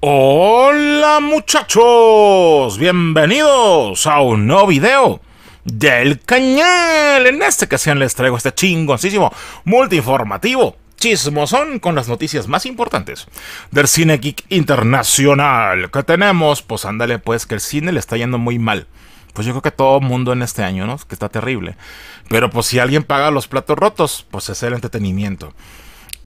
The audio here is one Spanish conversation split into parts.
Hola muchachos, bienvenidos a un nuevo video del cañal. En esta ocasión les traigo este chingoncísimo multiinformativo son con las noticias más importantes del cine geek internacional que tenemos. Pues ándale, pues que el cine le está yendo muy mal. Pues yo creo que todo mundo en este año, ¿no? Que está terrible. Pero pues si alguien paga los platos rotos, pues es el entretenimiento.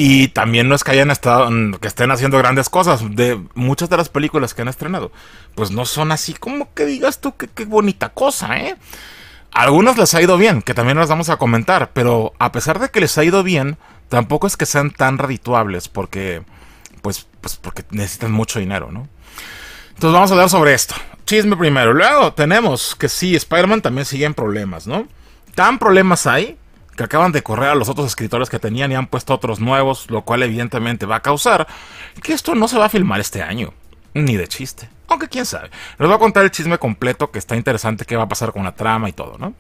Y también no es que hayan estado, mm, que estén haciendo grandes cosas. De muchas de las películas que han estrenado, pues no son así como que digas tú que qué bonita cosa, ¿eh? algunos les ha ido bien, que también las vamos a comentar, pero a pesar de que les ha ido bien, tampoco es que sean tan redituables porque, pues, pues porque necesitan mucho dinero, ¿no? Entonces vamos a hablar sobre esto. Chisme primero. Luego tenemos que sí, Spider-Man también sigue en problemas, ¿no? Tan problemas hay que acaban de correr a los otros escritores que tenían y han puesto otros nuevos, lo cual evidentemente va a causar que esto no se va a filmar este año. Ni de chiste. Aunque quién sabe. Les voy a contar el chisme completo que está interesante, Que va a pasar con la trama y todo, ¿no?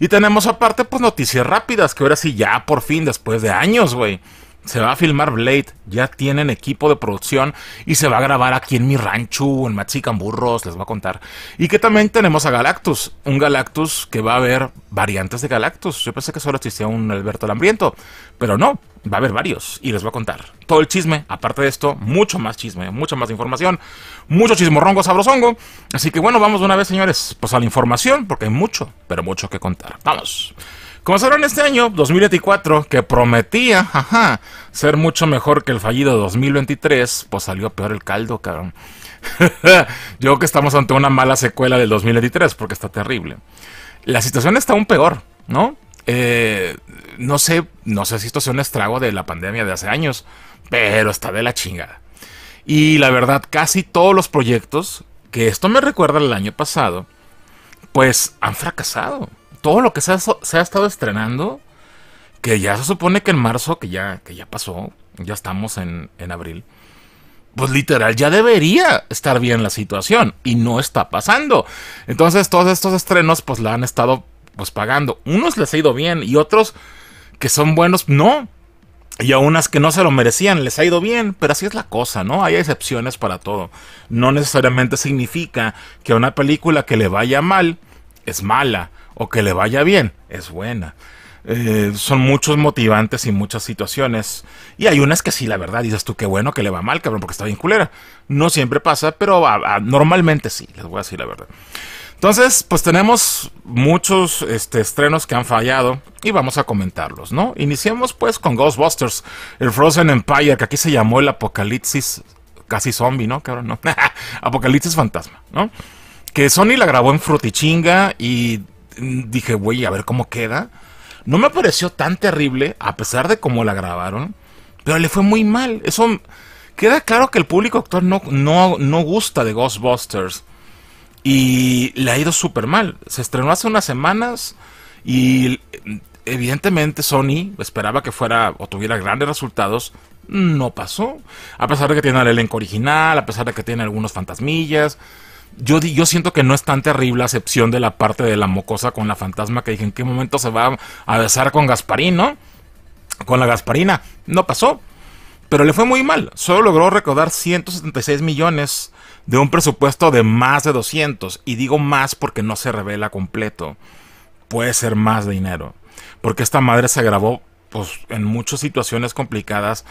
Y tenemos aparte, pues noticias rápidas, que ahora sí ya, por fin, después de años, güey. Se va a filmar Blade, ya tienen equipo de producción y se va a grabar aquí en mi rancho, en Machican Burros, les voy a contar. Y que también tenemos a Galactus, un Galactus que va a haber variantes de Galactus. Yo pensé que solo existía un Alberto Lambriento pero no, va a haber varios y les voy a contar todo el chisme. Aparte de esto, mucho más chisme, mucha más información, mucho chismorrongo sabrosongo. Así que bueno, vamos de una vez, señores, pues a la información, porque hay mucho, pero mucho que contar. Vamos. Comenzaron este año 2024 que prometía ser mucho mejor que el fallido 2023, pues salió peor el caldo, cabrón. Yo creo que estamos ante una mala secuela del 2023 porque está terrible. La situación está aún peor, ¿no? Eh, no sé, no sé si esto sea un estrago de la pandemia de hace años, pero está de la chingada. Y la verdad, casi todos los proyectos, que esto me recuerda al año pasado, pues han fracasado todo lo que se ha, estado estrenando, que ya se supone que en marzo, que ya, que ya pasó, ya estamos en, en abril, pues literal ya debería estar bien la situación y no está pasando. Entonces todos estos estrenos pues la han estado pues pagando. Unos les ha ido bien y otros que son buenos no. Y a unas que no se lo merecían les ha ido bien, pero así es la cosa, ¿no? Hay excepciones para todo. No necesariamente significa que una película que le vaya mal es mala o que le vaya bien es buena. Eh, son muchos motivantes y muchas situaciones. Y hay unas que sí, la verdad, dices tú, qué bueno que le va mal, cabrón, porque está bien culera. No siempre pasa, pero normalmente sí, les voy a decir la verdad. Entonces, pues tenemos muchos este, estrenos que han fallado y vamos a comentarlos, ¿no? Iniciemos pues con Ghostbusters, el Frozen Empire, que aquí se llamó el Apocalipsis casi zombie, ¿no? Cabrón, no. Apocalipsis fantasma, ¿no? Que Sony la grabó en Frutichinga y dije, güey, a ver cómo queda. No me pareció tan terrible, a pesar de cómo la grabaron, pero le fue muy mal. Eso queda claro que el público actual no, no, no gusta de Ghostbusters. Y le ha ido súper mal. Se estrenó hace unas semanas y evidentemente Sony esperaba que fuera o tuviera grandes resultados. No pasó. A pesar de que tiene el elenco original, a pesar de que tiene algunos fantasmillas yo, siento que no es tan terrible, la excepción de la parte de la mocosa con la fantasma, que dije, ¿en qué momento se va a besar con Gasparín, no? Con la Gasparina. No pasó. Pero le fue muy mal. Solo logró recaudar 176 millones de un presupuesto de más de 200. Y digo más porque no se revela completo. Puede ser más dinero. Porque esta madre se grabó pues, en muchas situaciones complicadas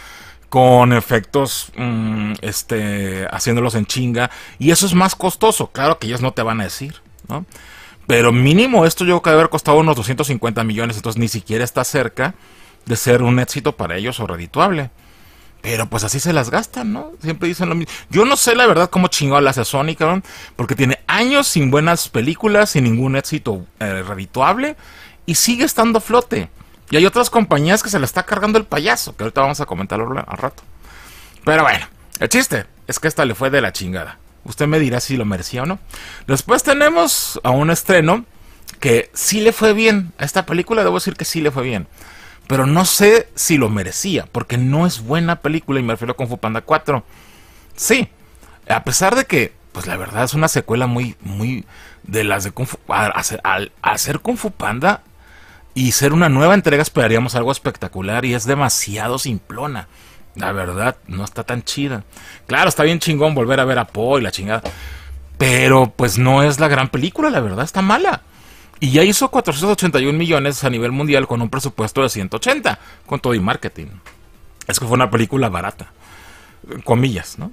con efectos mm, este, haciéndolos en chinga. Y eso es más costoso, claro que ellos no te van a decir, ¿no? Pero mínimo esto yo creo que haber costado unos 250 millones, entonces ni siquiera está cerca de ser un éxito para ellos o redituable. Pero pues así se las gastan, ¿no? Siempre dicen lo mismo. Yo no sé la verdad cómo a la hace porque tiene años sin buenas películas, sin ningún éxito eh, redituable y sigue estando flote. Y hay otras compañías que se le está cargando el payaso, que ahorita vamos a comentarlo al rato. Pero bueno, el chiste es que esta le fue de la chingada. Usted me dirá si lo merecía o no. Después tenemos a un estreno que sí le fue bien. A esta película debo decir que sí le fue bien. Pero no sé si lo merecía, porque no es buena película y me refiero con Kung Panda 4. Sí, a pesar de que, pues la verdad es una secuela muy, muy de las de Kung Fu. Al hacer Kung Fu Panda y ser una nueva entrega esperaríamos algo espectacular y es demasiado simplona. La verdad, no está tan chida. Claro, está bien chingón volver a ver a Poe la chingada. Pero pues no es la gran película, la verdad, está mala. Y ya hizo 481 millones a nivel mundial con un presupuesto de 180, con todo y marketing. Es que fue una película barata. Comillas, ¿no?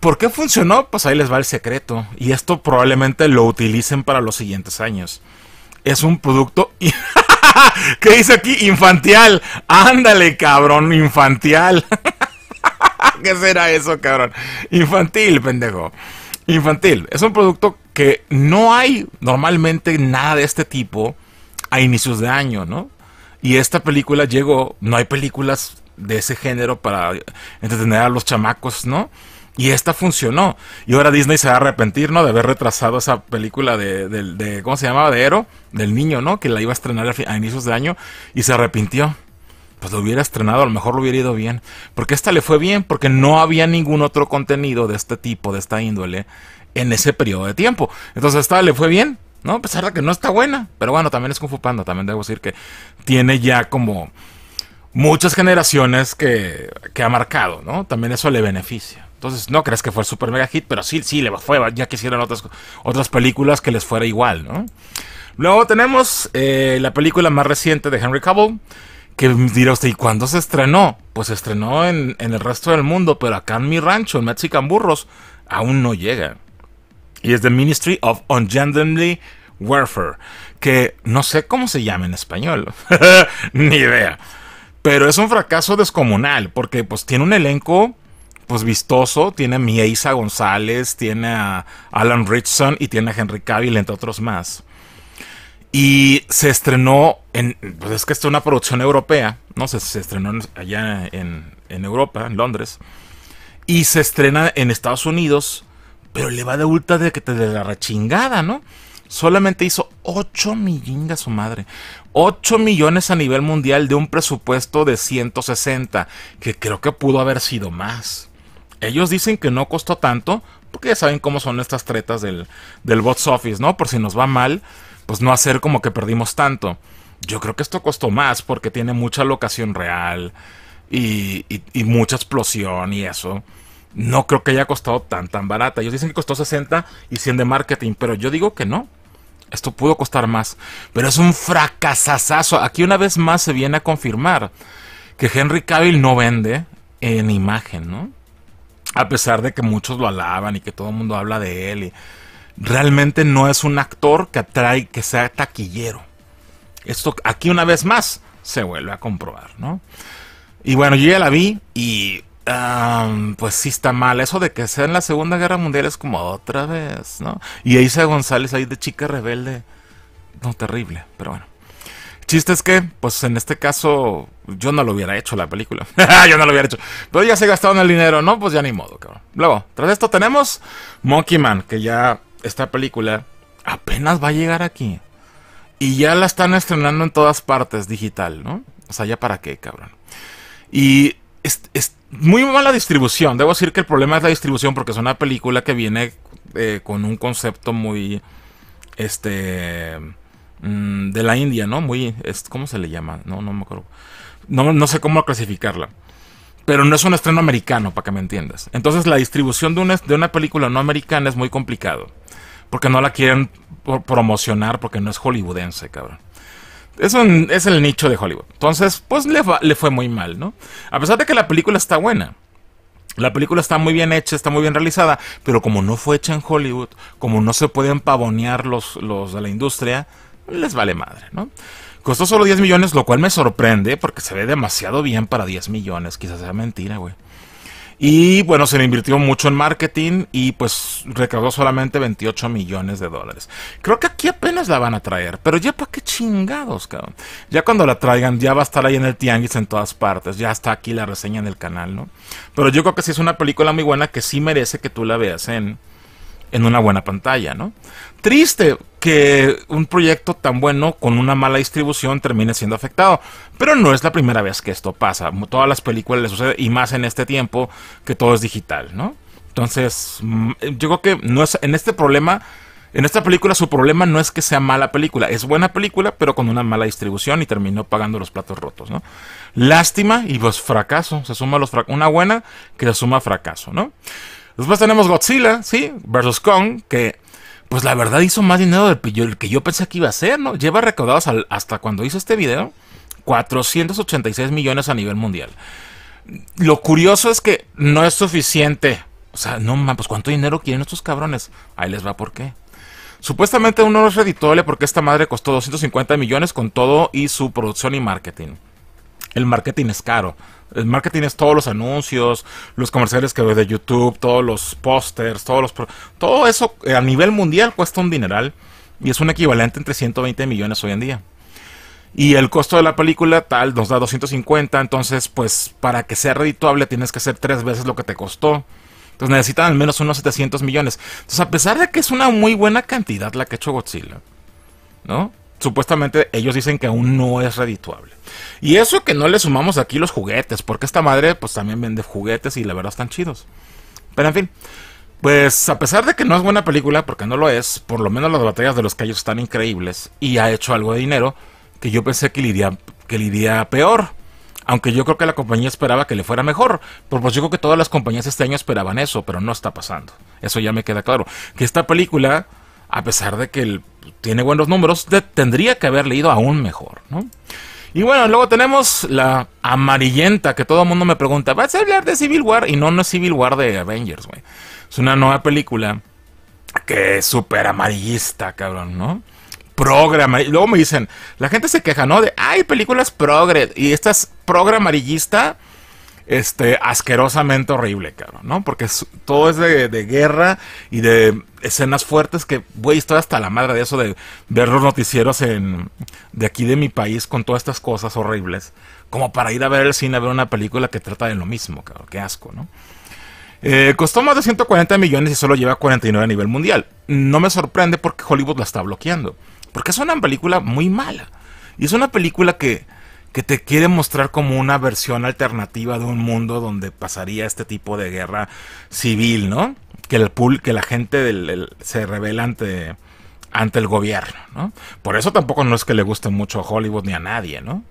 ¿Por qué funcionó? Pues ahí les va el secreto. Y esto probablemente lo utilicen para los siguientes años. Es un producto... ¿Qué dice aquí? Infantial. Ándale, cabrón, infantial. ¿Qué será eso, cabrón? Infantil, pendejo. Infantil. Es un producto que no hay normalmente nada de este tipo a inicios de año, ¿no? Y esta película llegó, no hay películas de ese género para entretener a los chamacos, ¿no? Y esta funcionó. Y ahora Disney se va a arrepentir, ¿no? De haber retrasado esa película de, ¿cómo se llamaba? De Ero, del niño, ¿no? Que la iba a estrenar a, inicios de año y se arrepintió. Pues lo hubiera estrenado, a lo mejor lo hubiera ido bien. Porque esta le fue bien, porque no había ningún otro contenido de este tipo, de esta índole, en ese periodo de tiempo. Entonces esta le fue bien, ¿no? A pesar de que no está buena. Pero bueno, también es confupando. también debo decir que tiene ya como muchas generaciones que, que ha marcado, ¿no? También eso le beneficia. Entonces, no crees que fue el super mega hit, pero sí, sí, le fue, ya que hicieron otras, otras películas que les fuera igual, ¿no? Luego tenemos eh, la película más reciente de Henry Cavill, que dirá usted, ¿y cuándo se estrenó? Pues se estrenó en, en el resto del mundo, pero acá en mi rancho, en Mexican Burros, aún no llega. Y es The Ministry of Ungenderly Warfare, que no sé cómo se llama en español, ni idea. Pero es un fracaso descomunal, porque pues tiene un elenco pues vistoso. Tiene a Mieisa González, tiene a Alan Richson y tiene a Henry Cavill, entre otros más. Y se estrenó en. Pues es que esta es una producción europea, ¿no? Se, se estrenó allá en, Europa, en Londres. Y se estrena en Estados Unidos, pero le va de ultra de que te de la rechingada, ¿no? Solamente hizo 8 millingas su madre. 8 millones a nivel mundial de un presupuesto de 160, que creo que pudo haber sido más. Ellos dicen que no costó tanto, porque ya saben cómo son estas tretas del, box office, ¿no? Por si nos va mal, pues no hacer como que perdimos tanto. Yo creo que esto costó más porque tiene mucha locación real y, mucha explosión y eso. No creo que haya costado tan tan barata. Ellos dicen que costó 60 y 100 de marketing, pero yo digo que no. Esto pudo costar más, pero es un fracasazazo. Aquí una vez más se viene a confirmar que Henry Cavill no vende en imagen, ¿no? a pesar de que muchos lo alaban y que todo el mundo habla de él. Y realmente no es un actor que atrae, que sea taquillero. Esto aquí una vez más se vuelve a comprobar, ¿no? Y bueno, yo ya la vi y pues sí está mal. Eso de que sea en la Segunda Guerra Mundial es como otra vez, ¿no? Y ahí se González ahí de chica rebelde. No, terrible, pero bueno. Chiste es que, pues en este caso, yo no lo hubiera hecho la película. yo no lo hubiera hecho. Pero ya se gastaron el dinero, ¿no? Pues ya ni modo, cabrón. Luego, tras esto tenemos Monkey Man, que ya esta película apenas va a llegar aquí. Y ya la están estrenando en todas partes digital, ¿no? O sea, ya para qué, cabrón. Y es, muy mala distribución. Debo decir que el problema es la distribución porque es una película que viene eh, con un concepto muy... Este Mm, de la India, ¿no? Muy, ¿cómo se le llama? No, no me acuerdo. No, no sé cómo clasificarla. Pero no es un estreno americano, para que me entiendas. Entonces la distribución de una, de una película no americana es muy complicado. Porque no la quieren promocionar porque no es hollywoodense, cabrón. Es, es el nicho de Hollywood. Entonces, pues le, fue muy mal, ¿no? A pesar de que la película está buena. La película está muy bien hecha, está muy bien realizada, pero como no fue hecha en Hollywood, como no se pueden pavonear los, los de la industria, les vale madre, ¿no? Costó solo 10 millones, lo cual me sorprende porque se ve demasiado bien para 10 millones, quizás sea mentira, güey. Y bueno, se le invirtió mucho en marketing y pues recaudó solamente 28 millones de dólares. Creo que aquí apenas la van a traer, pero ya para qué chingados, cabrón. Ya cuando la traigan, ya va a estar ahí en el tianguis en todas partes. Ya está aquí la reseña en el canal, ¿no? Pero yo creo que sí es una película muy buena que sí merece que tú la veas en en una buena pantalla, ¿no? Triste que un proyecto tan bueno con una mala distribución termine siendo afectado, pero no es la primera vez que esto pasa. Todas las películas le sucede y más en este tiempo que todo es digital, ¿no? Entonces, mm, eh, yo creo que no es en este problema en esta película su problema no es que sea mala película, es buena película, pero con una mala distribución y terminó pagando los platos rotos, ¿no? Lástima y pues fracaso, se suma los una buena que se suma fracaso, ¿no? Después tenemos Godzilla, ¿sí? Versus Kong, que pues la verdad hizo más dinero del que yo pensé que iba a hacer, ¿no? Lleva recaudados hasta cuando hizo este video 486 millones a nivel mundial. Lo curioso es que no es suficiente. O sea, no mames, pues cuánto dinero quieren estos cabrones. Ahí les va por qué. Supuestamente uno no es reditable porque esta madre costó 250 millones con todo y su producción y marketing el marketing es caro. El marketing es todos los anuncios, los comerciales que ves de YouTube, todos los pósters, todos los todo eso eh, a nivel mundial cuesta un dineral y es un equivalente entre 120 millones hoy en día. Y el costo de la película tal nos da 250, entonces pues para que sea redituable tienes que hacer tres veces lo que te costó. Entonces necesitan al menos unos 700 millones. Entonces a pesar de que es una muy buena cantidad la que ha hecho Godzilla, ¿no? supuestamente ellos dicen que aún no es redituable. Y eso que no le sumamos aquí los juguetes, porque esta madre pues también vende juguetes y la verdad están chidos. Pero en fin, pues a pesar de que no es buena película, porque no lo es, por lo menos las batallas de los callos están increíbles y ha hecho algo de dinero que yo pensé que le iría, que peor. Aunque yo creo que la compañía esperaba que le fuera mejor. Pero pues yo creo que todas las compañías este año esperaban eso, pero no está pasando. Eso ya me queda claro. Que esta película a pesar de que él tiene buenos números, tendría que haber leído aún mejor, ¿no? Y bueno, luego tenemos la amarillenta que todo el mundo me pregunta, ¿vas a hablar de Civil War? Y no, no es Civil War de Avengers, güey. Es una nueva película que es súper amarillista, cabrón, ¿no? Programa. Y luego me dicen, la gente se queja, ¿no? De, hay películas progre. Y estas es este, asquerosamente horrible, cabrón, ¿no? Porque todo es de, guerra y de escenas fuertes que, a estoy hasta la madre de eso de ver los noticieros en, de aquí de mi país con todas estas cosas horribles, como para ir a ver el cine a ver una película que trata de lo mismo, cabrón, qué asco, ¿no? Eh, costó más de 140 millones y solo lleva 49 a nivel mundial. No me sorprende porque Hollywood la está bloqueando. Porque es una película muy mala. Y es una película que que te quiere mostrar como una versión alternativa de un mundo donde pasaría este tipo de guerra civil, ¿no? Que, el que la gente se revela ante, ante el gobierno, ¿no? Por eso tampoco no es que le guste mucho a Hollywood ni a nadie, ¿no?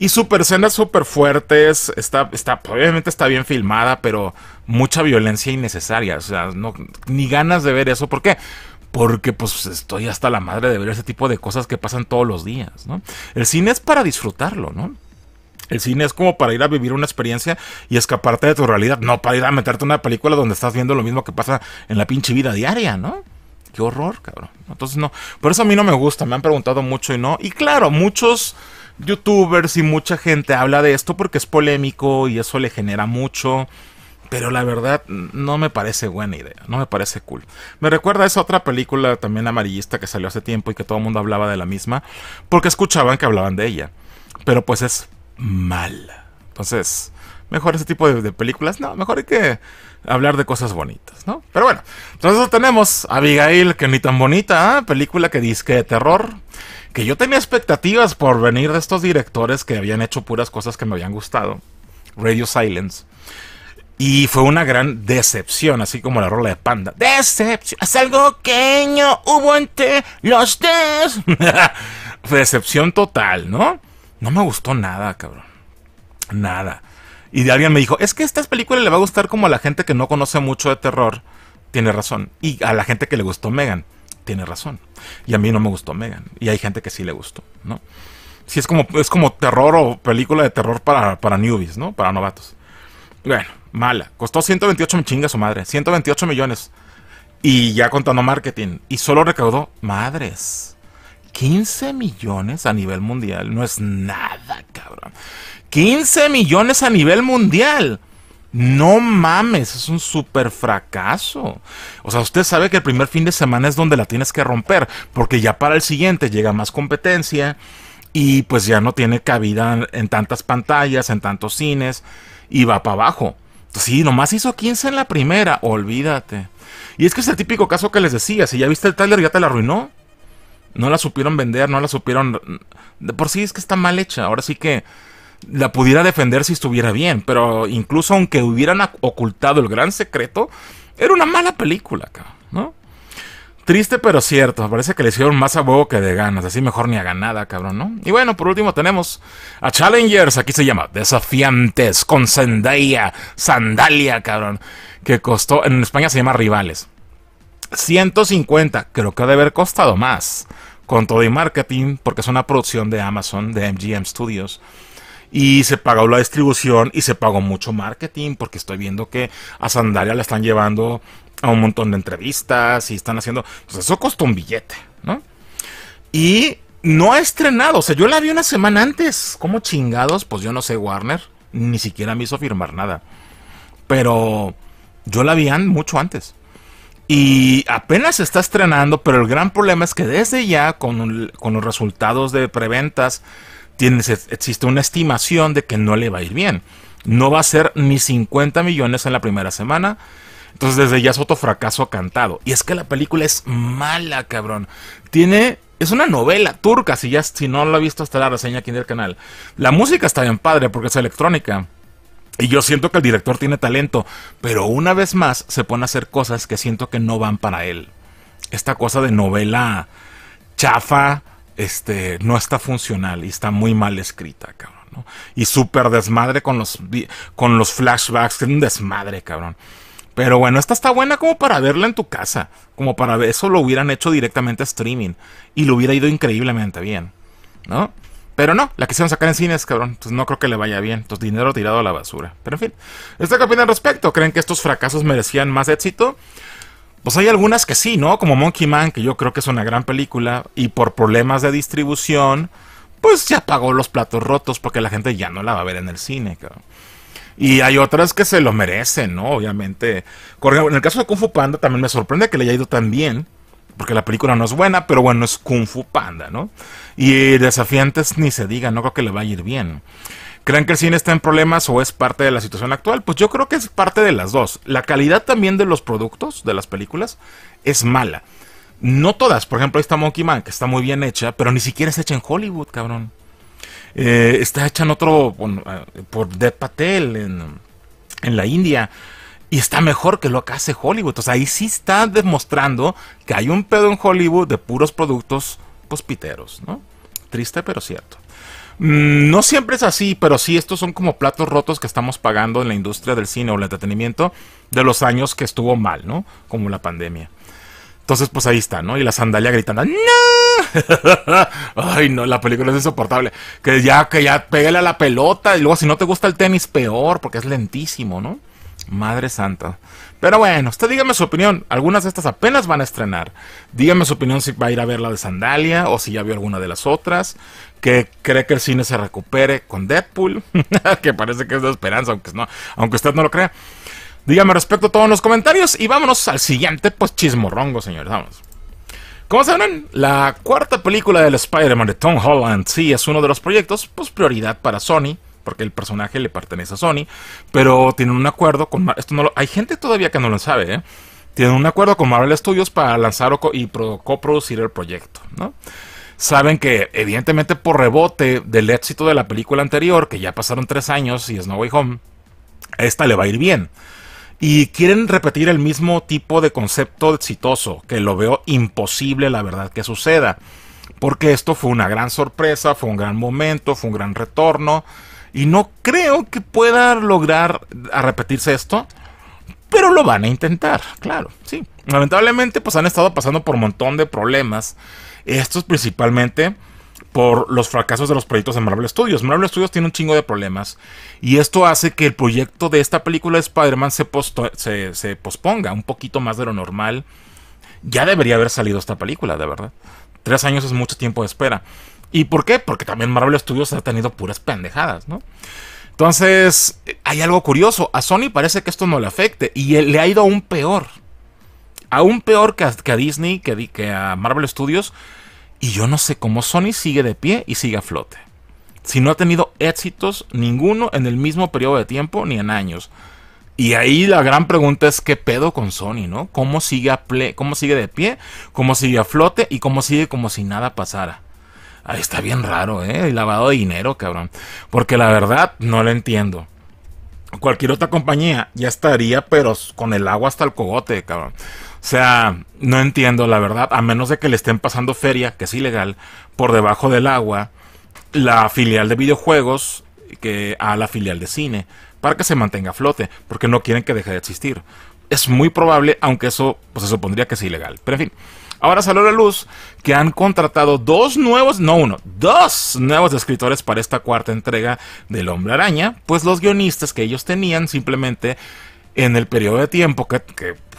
Y super escenas súper fuertes, está, está, obviamente está bien filmada, pero mucha violencia innecesaria, o sea, no, ni ganas de ver eso, ¿por qué? porque pues estoy hasta la madre de ver ese tipo de cosas que pasan todos los días, ¿no? El cine es para disfrutarlo, ¿no? El cine es como para ir a vivir una experiencia y escaparte de tu realidad, no para ir a meterte una película donde estás viendo lo mismo que pasa en la pinche vida diaria, ¿no? Qué horror, cabrón. Entonces no, por eso a mí no me gusta, me han preguntado mucho y no. Y claro, muchos youtubers y mucha gente habla de esto porque es polémico y eso le genera mucho pero la verdad no me parece buena idea, no me parece cool. Me recuerda a esa otra película también amarillista que salió hace tiempo y que todo el mundo hablaba de la misma, porque escuchaban que hablaban de ella, pero pues es mala. Entonces, mejor ese tipo de, películas, no, mejor hay que hablar de cosas bonitas, ¿no? Pero bueno, entonces tenemos a Abigail, que ni tan bonita, ¿eh? película que disque de terror que yo tenía expectativas por venir de estos directores que habían hecho puras cosas que me habían gustado. Radio Silence. Y fue una gran decepción, así como la rola de Panda. Decepción, es algo que hubo entre los tres. decepción total, ¿no? No me gustó nada, cabrón. Nada. Y de alguien me dijo, es que esta película le va a gustar como a la gente que no conoce mucho de terror. Tiene razón. Y a la gente que le gustó Megan. Tiene razón. Y a mí no me gustó Megan. Y hay gente que sí le gustó, ¿no? Sí, es como, es como terror o película de terror para, para newbies, ¿no? Para novatos. Bueno mala. Costó 128 me su madre. 128 millones. Y ya contando marketing. Y solo recaudó, madres. 15 millones a nivel mundial. No es nada, cabrón. 15 millones a nivel mundial. No mames, es un super fracaso. O sea, usted sabe que el primer fin de semana es donde la tienes que romper, porque ya para el siguiente llega más competencia y pues ya no tiene cabida en tantas pantallas, en tantos cines y va para abajo. Pues sí, nomás hizo 15 en la primera, olvídate. Y es que es el típico caso que les decía, si ya viste el trailer ya te la arruinó. No la supieron vender, no la supieron... De por sí es que está mal hecha, ahora sí que la pudiera defender si estuviera bien, pero incluso aunque hubieran ocultado el gran secreto, era una mala película, cabrón. Triste pero cierto, parece que le hicieron más a huevo que de ganas, así mejor ni a ganada, cabrón, ¿no? Y bueno, por último tenemos a Challengers, aquí se llama Desafiantes, con Zendaya, Sandalia, cabrón, que costó, en España se llama Rivales. 150, creo que ha de haber costado más, con todo y marketing, porque es una producción de Amazon, de MGM Studios y se pagó la distribución y se pagó mucho marketing porque estoy viendo que a Sandalia la están llevando a un montón de entrevistas y están haciendo. Pues eso costó un billete, ¿no? Y no ha estrenado. O sea, yo la vi una semana antes. ...como chingados? Pues yo no sé, Warner. Ni siquiera me hizo firmar nada. Pero yo la vi mucho antes. Y apenas está estrenando, pero el gran problema es que desde ya, con, los resultados de preventas, tienes, existe una estimación de que no le va a ir bien. No va a ser ni 50 millones en la primera semana entonces desde ya otro fracaso cantado. Y es que la película es mala, cabrón. Tiene... Es una novela turca, si, ya, si no lo ha visto hasta la reseña aquí en el canal. La música está bien padre porque es electrónica. Y yo siento que el director tiene talento, pero una vez más se pone a hacer cosas que siento que no van para él. Esta cosa de novela chafa, este, no está funcional y está muy mal escrita, cabrón. Y súper desmadre con los, con los flashbacks, es un desmadre, cabrón. Pero bueno, esta está buena como para verla en tu casa. Como para ver, eso lo hubieran hecho directamente a streaming. Y lo hubiera ido increíblemente bien. ¿No? Pero no, la quisieron sacar en cines, cabrón. Entonces no creo que le vaya bien. Entonces dinero tirado a la basura. Pero en fin. esta qué opinan al respecto? ¿Creen que estos fracasos merecían más éxito? Pues hay algunas que sí, ¿no? Como Monkey Man, que yo creo que es una gran película. Y por problemas de distribución, pues ya pagó los platos rotos porque la gente ya no la va a ver en el cine, cabrón. Y hay otras que se lo merecen, ¿no? Obviamente. En el caso de Kung Fu Panda también me sorprende que le haya ido tan bien. Porque la película no es buena, pero bueno, es Kung Fu Panda, ¿no? Y desafiantes ni se diga, no creo que le va a ir bien. ¿Creen que el cine está en problemas o es parte de la situación actual? Pues yo creo que es parte de las dos. La calidad también de los productos, de las películas, es mala. No todas, por ejemplo, ahí está Monkey Man, que está muy bien hecha, pero ni siquiera es hecha en Hollywood, cabrón. Eh, está hecha en otro, eh, por de Patel, en, la India. Y está mejor que lo que hace Hollywood. Entonces ahí sí está demostrando que hay un pedo en Hollywood de puros productos pospiteros, ¿no? Triste pero cierto. Mm, no siempre es así, pero sí estos son como platos rotos que estamos pagando en la industria del cine o el entretenimiento de los años que estuvo mal, ¿no? Como la pandemia. Entonces, pues ahí está, ¿no? Y la sandalia gritando, ¡No! Ay, no, la película es insoportable. Que ya, que ya pégale a la pelota. Y luego, si no te gusta el tenis, peor, porque es lentísimo, ¿no? Madre santa. Pero bueno, usted dígame su opinión. Algunas de estas apenas van a estrenar. Dígame su opinión si va a ir a ver la de Sandalia o si ya vio alguna de las otras. Que cree que el cine se recupere con Deadpool. que parece que es de esperanza, aunque, no, aunque usted no lo crea. Dígame respecto a todos los comentarios y vámonos al siguiente, pues chismorrongo, señores. Vamos. Como saben la cuarta película del Spider-Man de Tom Holland sí es uno de los proyectos, pues prioridad para Sony, porque el personaje le pertenece a Sony, pero tienen un acuerdo con... Esto no hay gente todavía que no lo sabe, ¿eh? Tienen un acuerdo con Marvel Studios para lanzar y coproducir el proyecto, ¿no? Saben que, evidentemente, por rebote del éxito de la película anterior, que ya pasaron tres años y es No Way Home, esta le va a ir bien y quieren repetir el mismo tipo de concepto exitoso, que lo veo imposible, la verdad, que suceda. Porque esto fue una gran sorpresa, fue un gran momento, fue un gran retorno. Y no creo que pueda lograr a repetirse esto. Pero lo van a intentar, claro, sí. Lamentablemente, pues han estado pasando por un montón de problemas. Estos principalmente por los fracasos de los proyectos de Marvel Studios. Marvel Studios tiene un chingo de problemas y esto hace que el proyecto de esta película de Spider-Man se, posponga un poquito más de lo normal. Ya debería haber salido esta película, de verdad. Tres años es mucho tiempo de espera. ¿Y por qué? Porque también Marvel Studios ha tenido puras pendejadas, ¿no? Entonces, hay algo curioso. A Sony parece que esto no le afecte y le ha ido aún peor. Aún peor que a, Disney, que a Marvel Studios y yo no sé cómo Sony sigue de pie y sigue a flote. Si no ha tenido éxitos ninguno en el mismo periodo de tiempo ni en años. Y ahí la gran pregunta es qué pedo con Sony, ¿no? ¿Cómo sigue, cómo sigue de pie? ¿Cómo sigue a flote? ¿Y cómo sigue como si nada pasara? Ahí está bien raro, ¿eh? El lavado de dinero, cabrón. Porque la verdad no lo entiendo. Cualquier otra compañía ya estaría, pero con el agua hasta el cogote, cabrón. O sea, no entiendo la verdad, a menos de que le estén pasando feria, que es ilegal, por debajo del agua, la filial de videojuegos que a la filial de cine, para que se mantenga a flote, porque no quieren que deje de existir. Es muy probable, aunque eso pues, se supondría que es ilegal. Pero en fin, Ahora salió a la luz que han contratado dos nuevos, no uno, dos nuevos escritores para esta cuarta entrega del Hombre Araña, pues los guionistas que ellos tenían simplemente en el periodo de tiempo que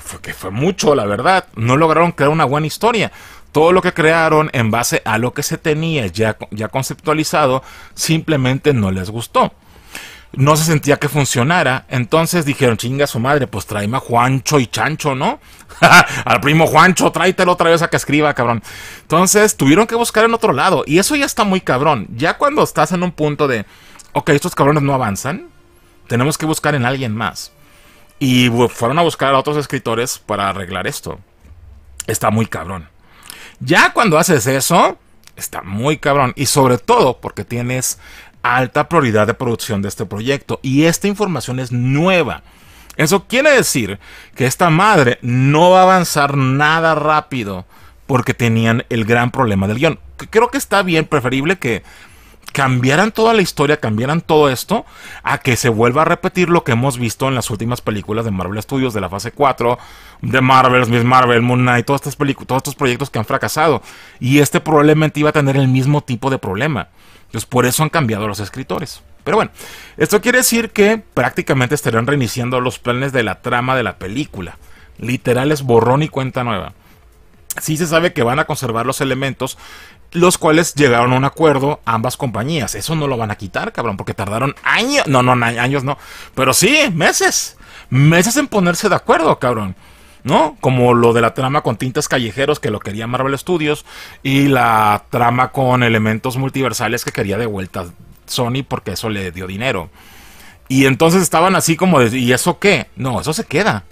fue que fue mucho, la verdad. No lograron crear una buena historia. Todo lo que crearon en base a lo que se tenía ya, ya conceptualizado simplemente no les gustó. No se sentía que funcionara. Entonces dijeron, chinga su madre, pues tráeme a Juancho y Chancho, ¿no? Al primo Juancho, tráetelo otra vez a que escriba, cabrón. Entonces tuvieron que buscar en otro lado. Y eso ya está muy cabrón. Ya cuando estás en un punto de, ok, estos cabrones no avanzan, tenemos que buscar en alguien más. Y fueron a buscar a otros escritores para arreglar esto. Está muy cabrón. Ya cuando haces eso, está muy cabrón. Y sobre todo porque tienes alta prioridad de producción de este proyecto. Y esta información es nueva. Eso quiere decir que esta madre no va a avanzar nada rápido porque tenían el gran problema del guión. Creo que está bien, preferible que cambiaran toda la historia, cambiaran todo esto, a que se vuelva a repetir lo que hemos visto en las últimas películas de Marvel Studios, de la fase 4, de Marvel, Miss Marvel, Moon Knight, todas estas todos estos proyectos que han fracasado. Y este probablemente iba a tener el mismo tipo de problema. Entonces, por eso han cambiado los escritores. Pero bueno, esto quiere decir que prácticamente estarán reiniciando los planes de la trama de la película. Literal es borrón y cuenta nueva. Sí se sabe que van a conservar los elementos los cuales llegaron a un acuerdo ambas compañías. Eso no lo van a quitar, cabrón, porque tardaron años, no, no, años no, pero sí, meses, meses en ponerse de acuerdo, cabrón. ¿No? Como lo de la trama con tintas callejeros que lo quería Marvel Studios y la trama con elementos multiversales que quería de vuelta Sony porque eso le dio dinero. Y entonces estaban así como ¿y eso qué? No, eso se queda.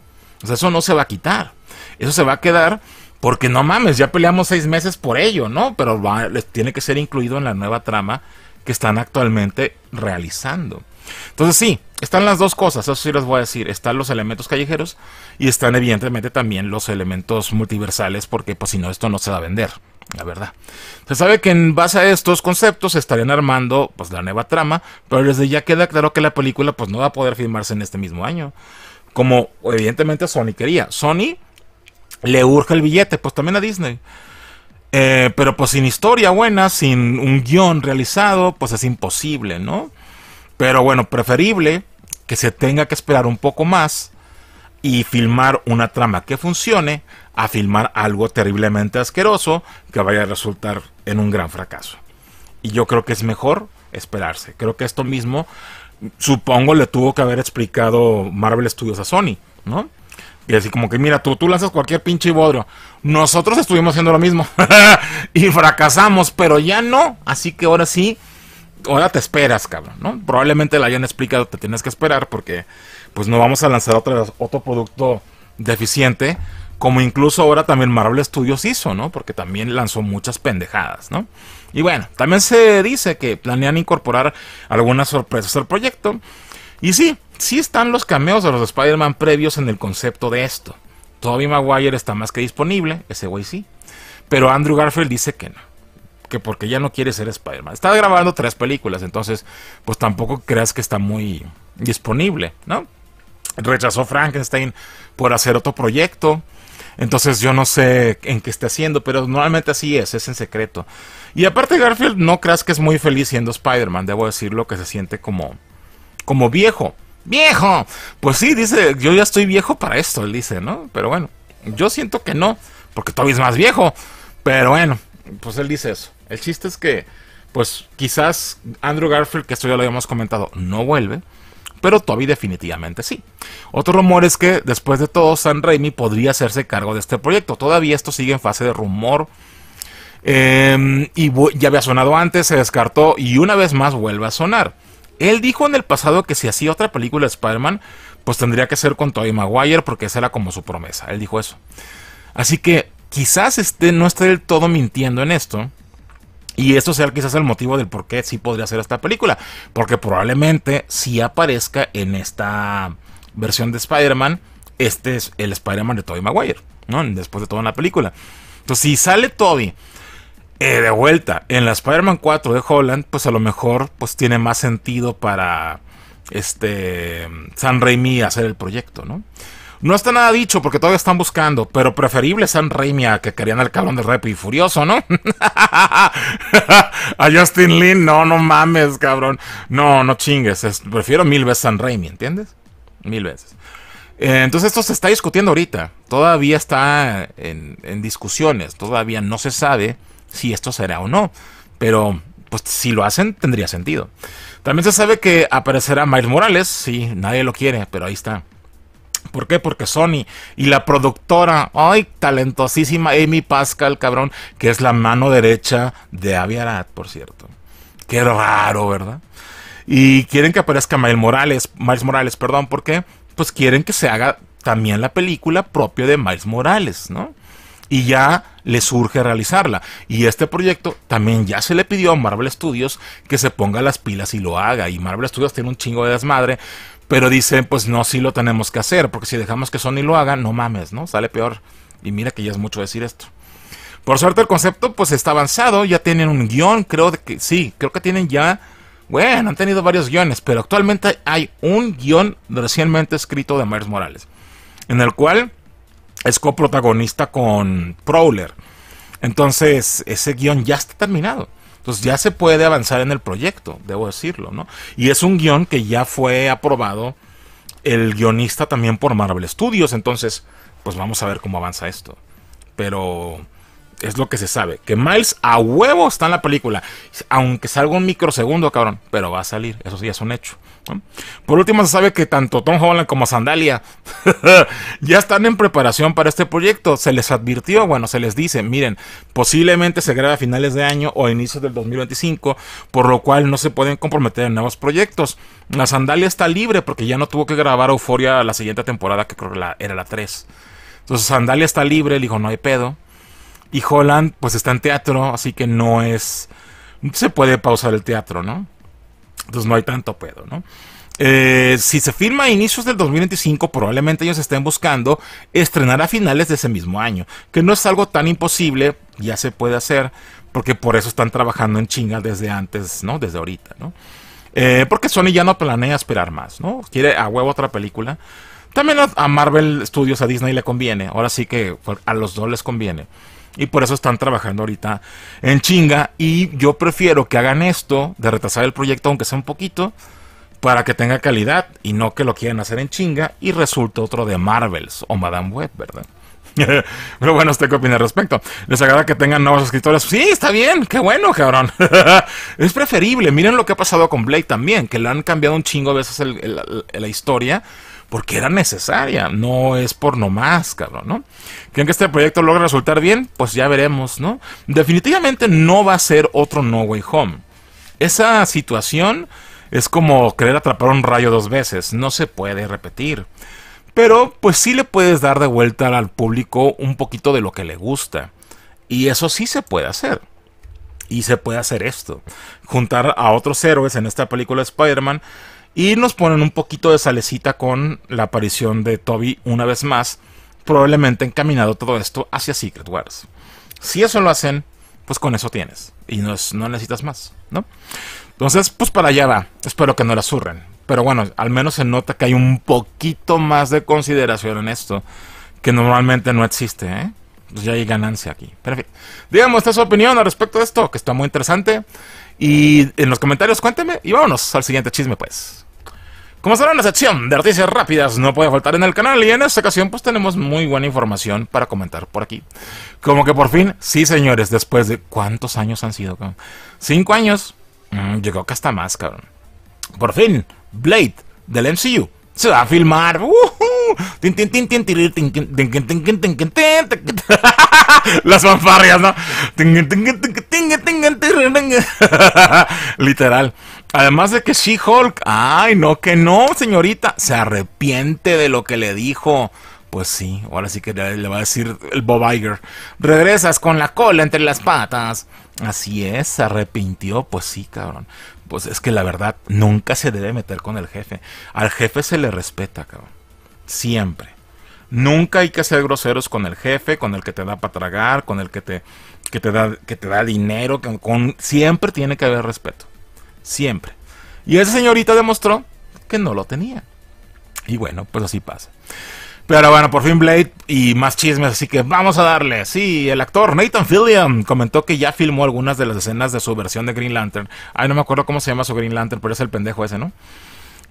O sea, eso no se va a quitar. Eso se va a quedar porque no mames, ya peleamos seis meses por ello, ¿no? Pero tiene que ser incluido en la nueva trama que están actualmente realizando. Entonces sí, están las dos cosas, eso sí les voy a decir, están los elementos callejeros y están evidentemente también los elementos multiversales porque pues si no esto no se va a vender, la verdad. Se sabe que en base a estos conceptos se estarían armando pues la nueva trama, pero desde ya queda claro que la película pues no va a poder firmarse en este mismo año, como evidentemente Sony quería. Sony le urge el billete, pues también a Disney. Eh, pero pues sin historia buena, sin un guión realizado, pues es imposible, ¿no? Pero bueno, preferible que se tenga que esperar un poco más y filmar una trama que funcione a filmar algo terriblemente asqueroso que vaya a resultar en un gran fracaso. Y yo creo que es mejor esperarse. Creo que esto mismo, supongo, le tuvo que haber explicado Marvel Studios a Sony, ¿no? Y así como que, mira, tú, tú lanzas cualquier pinche bodrio. Nosotros estuvimos haciendo lo mismo. y fracasamos, pero ya no. Así que ahora sí, ahora te esperas, cabrón, Probablemente la hayan explicado, te tienes que esperar porque pues no vamos a lanzar otro producto deficiente. Como incluso ahora también Marvel Studios hizo, ¿no? Porque también lanzó muchas pendejadas, ¿no? Y bueno, también se dice que planean incorporar algunas sorpresas al proyecto. Y sí, sí están los cameos de los Spider-Man previos en el concepto de esto. Todavía Maguire está más que disponible, ese güey sí. Pero Andrew Garfield dice que no. Que porque ya no quiere ser Spider-Man. Está grabando tres películas, entonces pues tampoco creas que está muy disponible, ¿no? Rechazó Frankenstein por hacer otro proyecto. Entonces yo no sé en qué está haciendo, pero normalmente así es, es en secreto. Y aparte Garfield no creas que es muy feliz siendo Spider-Man, debo decirlo que se siente como como viejo. ¡Viejo! Pues sí, dice, yo ya estoy viejo para esto, él dice, ¿no? Pero bueno, yo siento que no, porque Toby es más viejo. Pero bueno, pues él dice eso. El chiste es que, pues quizás Andrew Garfield, que esto ya lo habíamos comentado, no vuelve pero Toby definitivamente sí. Otro rumor es que después de todo, San Raimi podría hacerse cargo de este proyecto. Todavía esto sigue en fase de rumor. Em, y ya había sonado antes, se descartó y una vez más vuelve a sonar. Él dijo en el pasado que si hacía otra película de Spider-Man, pues tendría que ser con Tobey Maguire porque esa era como su promesa. Él dijo eso. Así que quizás este no esté del todo mintiendo en esto. Y esto sea quizás el motivo del por qué sí podría ser esta película. Porque probablemente si aparezca en esta versión de Spider-Man, este es el Spider-Man de Tobey Maguire, ¿no? Después de toda la película. Entonces, si sale Tobey eh, de vuelta, en la Spider-Man 4 de Holland, pues a lo mejor pues tiene más sentido para este San Raimi hacer el proyecto, ¿no? No está nada dicho porque todavía están buscando, pero preferible San Raimi a que querían al cabrón de Rap y Furioso, ¿no? a Justin Lin, no, no mames, cabrón. No, no chingues, prefiero mil veces San Raimi, ¿entiendes? Mil veces. Eh, entonces esto se está discutiendo ahorita, todavía está en discusiones, todavía no se sabe si esto será o no. Pero pues si lo hacen tendría sentido. También se sabe que aparecerá Miles Morales, sí, nadie lo quiere, pero ahí está. ¿Por qué? Porque Sony y la productora, ay, talentosísima Amy Pascal, cabrón, que es la mano derecha de Aviarat, por cierto. Qué raro, ¿verdad? Y quieren que aparezca Miles Morales, Miles Morales, perdón, ¿por qué? Pues quieren que se haga también la película propia de Miles Morales, ¿no? y ya le surge realizarla. Y este proyecto también ya se le pidió a Marvel Studios que se ponga las pilas y lo haga. Y Marvel Studios tiene un chingo de desmadre. Pero dicen, pues no, sí lo tenemos que hacer, porque si dejamos que Sony lo haga, no mames, ¿no? Sale peor. Y mira que ya es mucho decir esto. Por suerte el concepto pues está avanzado, ya tienen un guión, creo que sí, creo que tienen ya, bueno, han tenido varios guiones, pero actualmente hay un guión recientemente escrito de Myers Morales, en el cual es coprotagonista con Prowler. Entonces, ese guión ya está terminado. Entonces ya se puede avanzar en el proyecto, debo decirlo, ¿no? Y es un guión que ya fue aprobado el guionista también por Marvel Studios. Entonces, pues vamos a ver cómo avanza esto. Pero es lo que se sabe. Que Miles a huevo está en la película. Aunque salga un microsegundo, cabrón. Pero va a salir. Eso sí es un hecho. Por último, se sabe que tanto Tom Holland como Sandalia ya están en preparación para este proyecto. Se les advirtió, bueno, se les dice, miren, posiblemente se grabe a finales de año o inicios del 2025, por lo cual no se pueden comprometer en nuevos proyectos. La Sandalia está libre porque ya no tuvo que grabar Euforia la siguiente temporada, que creo que era la 3. Entonces Sandalia está libre, le dijo, no hay pedo. Y Holland, pues está en teatro, así que no es. Se puede pausar el teatro, ¿no? Entonces no hay tanto pedo, ¿no? Eh, si se firma a inicios del 2025, probablemente ellos estén buscando estrenar a finales de ese mismo año, que no es algo tan imposible, ya se puede hacer, porque por eso están trabajando en chinga desde antes, ¿no? Desde ahorita, ¿no? Eh, porque Sony ya no planea esperar más, ¿no? Quiere a huevo otra película. También a Marvel Studios, a Disney le conviene, ahora sí que a los dos les conviene. Y por eso están trabajando ahorita en chinga. Y yo prefiero que hagan esto de retrasar el proyecto, aunque sea un poquito, para que tenga calidad y no que lo quieran hacer en chinga. Y resulte otro de Marvels o Madame Web, ¿verdad? Pero bueno, ¿usted qué opina al respecto? ¿Les agrada que tengan nuevos escritores? Sí, está bien, qué bueno, cabrón. es preferible. Miren lo que ha pasado con Blake también, que le han cambiado un chingo de veces la historia porque era necesaria, no es por nomás, cabrón, ¿no? ¿Creen que este proyecto logra resultar bien? Pues ya veremos, ¿no? Definitivamente no va a ser otro No Way Home. Esa situación es como querer atrapar un rayo dos veces, no se puede repetir. Pero pues sí le puedes dar de vuelta al público un poquito de lo que le gusta. Y eso sí se puede hacer. Y se puede hacer esto. Juntar a otros héroes en esta película de Spider-Man y nos ponen un poquito de salecita con la aparición de Toby una vez más, probablemente encaminado todo esto hacia Secret Wars. Si eso lo hacen, pues con eso tienes. Y no, no necesitas más, ¿no? Entonces, pues para allá va. Espero que no la surren. Pero bueno, al menos se nota que hay un poquito más de consideración en esto, que normalmente no existe, ¿eh? Pues ya hay ganancia aquí. Pero digamos, esta es su opinión al respecto de esto, que está muy interesante. Y en los comentarios cuénteme y vámonos al siguiente chisme pues. Como será la sección de noticias rápidas, no puede faltar en el canal y en esta ocasión pues tenemos muy buena información para comentar por aquí. Como que por fin, sí señores, después de cuántos años han sido, cabrón? Cinco años, llegó mm, que hasta más, cabrón. Por fin, Blade del MCU se va a filmar. Uh las fanfarrias, ¿no? Literal. Además de que She-Hulk, ay, no, que no, señorita, se arrepiente de lo que le dijo. Pues sí, ahora sí que le, va a decir el Bob Iger. Regresas con la cola entre las patas. Así es, se arrepintió. Pues sí, cabrón. Pues es que la verdad, nunca se debe meter con el jefe. Al jefe se le respeta, cabrón siempre. Nunca hay que ser groseros con el jefe, con el que te da para tragar, con el que te, te, da, que te da dinero. que siempre tiene que haber respeto. Siempre. Y esa señorita demostró que no lo tenía. Y bueno, pues así pasa. Pero bueno, por fin Blade y más chismes, así que vamos a darle. Sí, el actor Nathan Fillion comentó que ya filmó algunas de las escenas de su versión de Green Lantern. Ay, no me acuerdo cómo se llama su Green Lantern, pero es el pendejo ese, ¿no?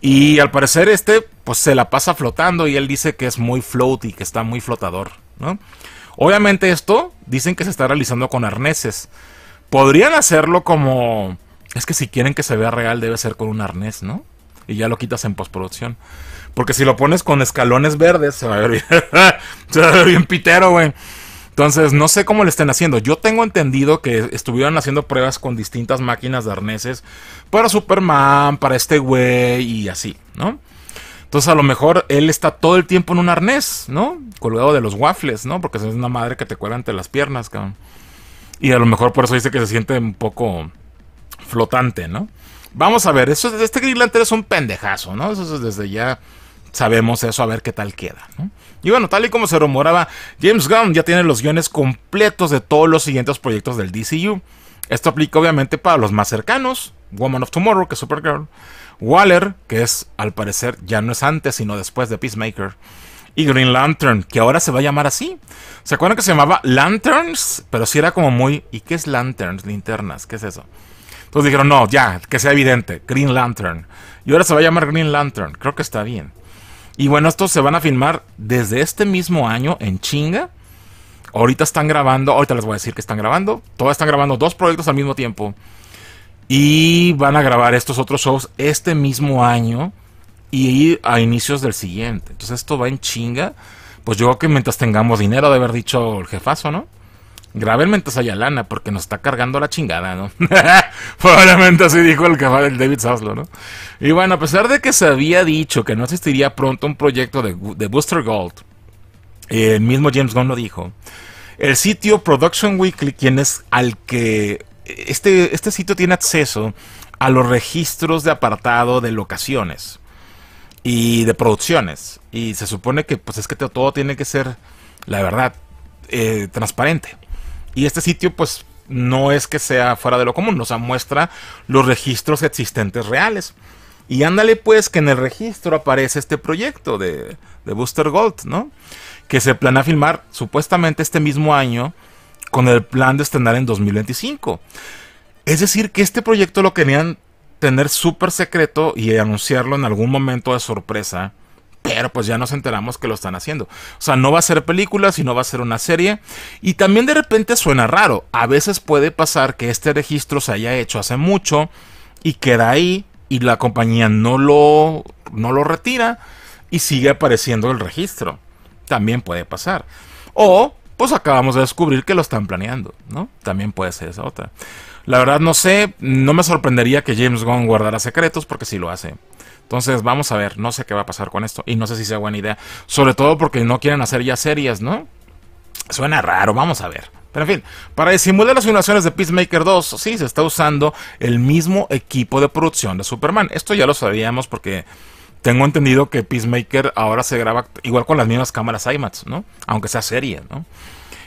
Y al parecer este pues se la pasa flotando y él dice que es muy floaty, que está muy flotador, ¿no? Obviamente esto dicen que se está realizando con arneses. Podrían hacerlo como es que si quieren que se vea real debe ser con un arnés, ¿no? Y ya lo quitas en postproducción. Porque si lo pones con escalones verdes, se va a ver bien, se va a ver bien pitero, güey. Entonces, no sé cómo le estén haciendo. Yo tengo entendido que estuvieron haciendo pruebas con distintas máquinas de arneses para Superman, para este güey y así, ¿no? Entonces a lo mejor él está todo el tiempo en un arnés, ¿no? Colgado de los waffles, ¿no? Porque es una madre que te cuelga entre las piernas, cabrón. Y a lo mejor por eso dice que se siente un poco flotante, ¿no? Vamos a ver, eso, este Green es un pendejazo, ¿no? Eso es desde ya sabemos eso, a ver qué tal queda. Y bueno, tal y como se rumoraba, James Gunn ya tiene los guiones completos de todos los siguientes proyectos del DCU. Esto aplica obviamente para los más cercanos, Woman of Tomorrow, que es Supergirl, Waller, que es al parecer ya no es antes, sino después de Peacemaker, y Green Lantern, que ahora se va a llamar así. ¿Se acuerdan que se llamaba Lanterns? Pero sí era como muy... ¿Y qué es Lanterns? Linternas, ¿qué es eso? Entonces dijeron, no, ya, que sea evidente, Green Lantern. Y ahora se va a llamar Green Lantern, creo que está bien. Y bueno, estos se van a filmar desde este mismo año en chinga. Ahorita están grabando, ahorita les voy a decir que están grabando. Todas están grabando dos proyectos al mismo tiempo. Y van a grabar estos otros shows este mismo año y a inicios del siguiente. Entonces esto va en chinga. Pues yo creo que mientras tengamos dinero, de haber dicho el jefazo, ¿no? gravemente sayalana porque nos está cargando la chingada, ¿no? Probablemente así dijo el cabal del David Saslo ¿no? Y bueno, a pesar de que se había dicho que no existiría pronto un proyecto de, de Booster Gold, el mismo James Gunn lo dijo. El sitio Production Weekly, quien es al que este, este sitio tiene acceso a los registros de apartado de locaciones y de producciones. Y se supone que pues es que todo tiene que ser, la verdad, eh, transparente. Y este sitio, pues, no es que sea fuera de lo común, o sea, muestra los registros existentes reales. Y ándale, pues, que en el registro aparece este proyecto de, de Booster Gold, ¿no? Que se planea filmar supuestamente este mismo año con el plan de estrenar en 2025. Es decir, que este proyecto lo querían tener súper secreto y anunciarlo en algún momento de sorpresa pero pues ya nos enteramos que lo están haciendo. O sea, no va a ser película, sino va a ser una serie. Y también de repente suena raro. A veces puede pasar que este registro se haya hecho hace mucho y queda ahí y la compañía no lo, no lo retira y sigue apareciendo el registro. También puede pasar. O pues acabamos de descubrir que lo están planeando, ¿no? También puede ser esa otra. La verdad no sé, no me sorprendería que James Gunn guardara secretos porque si sí lo hace. Entonces, vamos a ver, no sé qué va a pasar con esto y no sé si sea buena idea. Sobre todo porque no quieren hacer ya series, ¿no? Suena raro, vamos a ver. Pero en fin, para disimular las simulaciones de Peacemaker 2, sí, se está usando el mismo equipo de producción de Superman. Esto ya lo sabíamos porque tengo entendido que Peacemaker ahora se graba igual con las mismas cámaras IMAX, ¿no? Aunque sea serie, ¿no?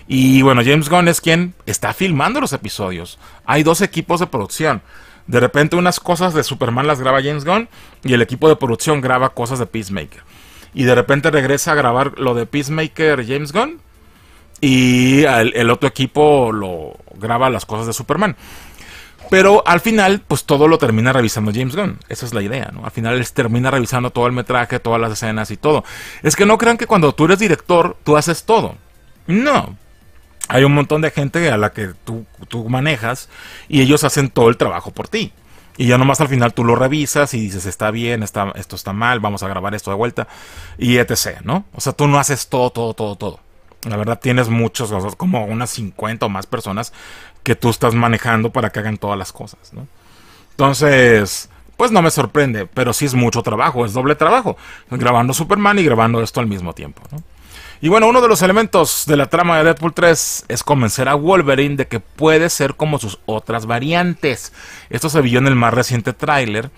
Y bueno, James Gunn es quien está filmando los episodios. Hay dos equipos de producción. De repente unas cosas de Superman las graba James Gunn y el equipo de producción graba cosas de Peacemaker. Y de repente regresa a grabar lo de Peacemaker James Gunn y el, otro equipo lo graba las cosas de Superman. Pero al final, pues todo lo termina revisando James Gunn. Esa es la idea, ¿no? Al final él termina revisando todo el metraje, todas las escenas y todo. Es que no crean que cuando tú eres director, tú haces todo. No, hay un montón de gente a la que tú, manejas y ellos hacen todo el trabajo por ti. Y ya nomás al final tú lo revisas y dices, está bien, está, esto está mal, vamos a grabar esto de vuelta, y etc., ¿no? O sea, tú no haces todo, todo, todo, todo. La verdad tienes muchos, como unas 50 o más personas que tú estás manejando para que hagan todas las cosas, ¿no? Entonces, pues no me sorprende, pero sí es mucho trabajo, es doble trabajo, grabando Superman y grabando esto al mismo tiempo, ¿no? Y bueno, uno de los elementos de la trama de Deadpool 3 es convencer a Wolverine de que puede ser como sus otras variantes. Esto se vio en el más reciente tráiler.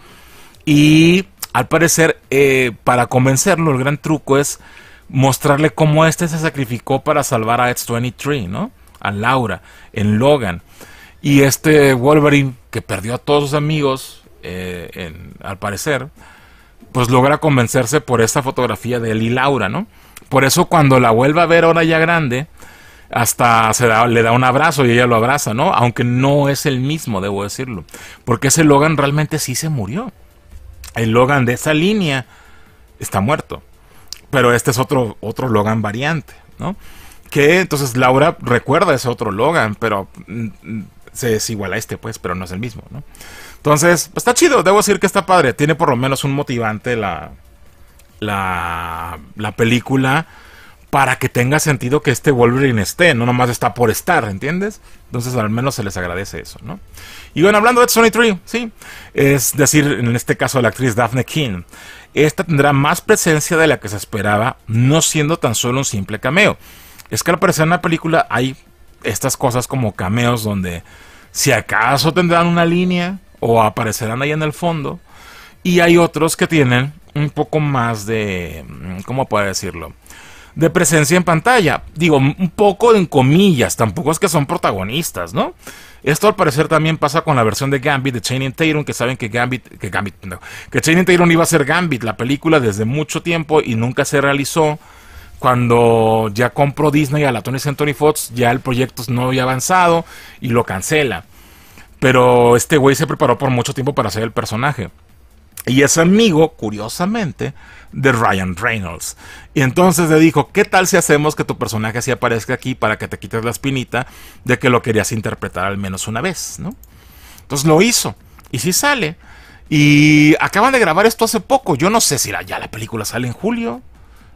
Y al parecer, eh, para convencerlo, el gran truco es mostrarle cómo este se sacrificó para salvar a X-23, ¿no? A Laura, en Logan. Y este Wolverine, que perdió a todos sus amigos, eh, al parecer, pues logra convencerse por esta fotografía de él y Laura, ¿no? Por eso cuando la vuelve a ver ahora ya grande, hasta se le da un abrazo y ella lo abraza, ¿no? Aunque no es el mismo, debo decirlo. Porque ese Logan realmente sí se murió. El Logan de esa línea está muerto. Pero este es otro, otro Logan variante, ¿no? Que entonces Laura recuerda ese otro Logan, pero mm, se a este, pues, pero no es el mismo, ¿no? Entonces, está chido, debo decir que está padre. Tiene por lo menos un motivante la, la, la película para que tenga sentido que este Wolverine esté, no nomás está por estar, ¿entiendes? Entonces al menos se les agradece eso, ¿no? Y bueno, hablando de Sony Tree, sí, es decir, en este caso la actriz Daphne King, esta tendrá más presencia de la que se esperaba, no siendo tan solo un simple cameo. Es que al aparecer en la película hay estas cosas como cameos donde si acaso tendrán una línea o aparecerán ahí en el fondo, y hay otros que tienen un poco más de, mm, ¿cómo puedo decirlo? De presencia en pantalla. Digo, un poco en comillas, tampoco es que son protagonistas, ¿no? Esto al parecer también pasa con la versión de Gambit de Channing Tatum, que saben que Gambit, que Gambit, no, que Channing Tatum iba a ser Gambit, la película desde mucho tiempo y nunca se realizó. Cuando ya compró Disney a la Tony Anthony Fox, ya el proyecto no había avanzado y lo cancela. Pero este güey se preparó por mucho tiempo para ser el personaje. Y es amigo, curiosamente, de Ryan Reynolds. Y entonces le dijo, ¿qué tal si hacemos que tu personaje así aparezca aquí para que te quites la espinita de que lo querías interpretar al menos una vez? ¿no? Entonces lo hizo. Y sí sale. Y acaban de grabar esto hace poco. Yo no sé si la, ya la película sale en julio.